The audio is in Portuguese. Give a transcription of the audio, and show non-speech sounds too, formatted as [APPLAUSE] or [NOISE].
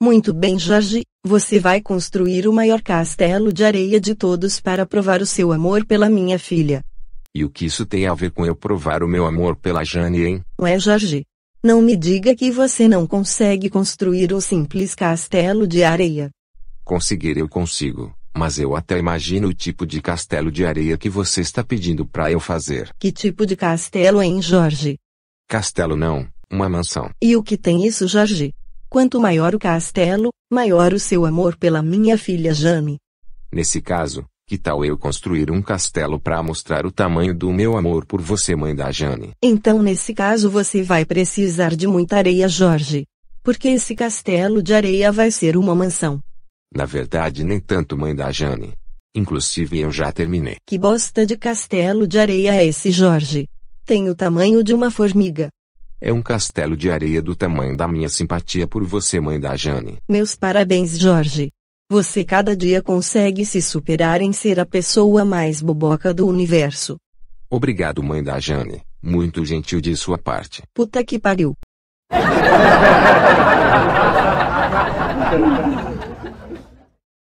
Muito bem, Jorge, você vai construir o maior castelo de areia de todos para provar o seu amor pela minha filha. E o que isso tem a ver com eu provar o meu amor pela Jane, hein? Ué, Jorge. Não me diga que você não consegue construir um simples castelo de areia. Conseguir eu consigo, mas eu até imagino o tipo de castelo de areia que você está pedindo para eu fazer. Que tipo de castelo, hein, Jorge? Castelo não, uma mansão. E o que tem isso, Jorge? Quanto maior o castelo, maior o seu amor pela minha filha Jane. Nesse caso, que tal eu construir um castelo para mostrar o tamanho do meu amor por você, mãe da Jane? Então, nesse caso, você vai precisar de muita areia, Jorge. Porque esse castelo de areia vai ser uma mansão. Na verdade, nem tanto, mãe da Jane. Inclusive, eu já terminei. Que bosta de castelo de areia é esse, Jorge? Tem o tamanho de uma formiga. É um castelo de areia do tamanho da minha simpatia por você, mãe da Jane. Meus parabéns, Jorge. Você cada dia consegue se superar em ser a pessoa mais boboca do universo. Obrigado, mãe da Jane. Muito gentil de sua parte. Puta que pariu. [LAUGHS]